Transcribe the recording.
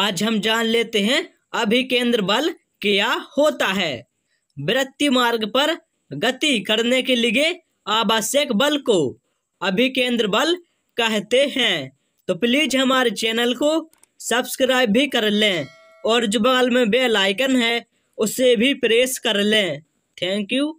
आज हम जान लेते हैं अभिकेंद्र बल क्या होता है वृत्ति मार्ग पर गति करने के लिए आवश्यक बल को अभिकेंद्र बल कहते हैं तो प्लीज हमारे चैनल को सब्सक्राइब भी कर लें और जो बगल में बेल आइकन है उसे भी प्रेस कर लें थैंक यू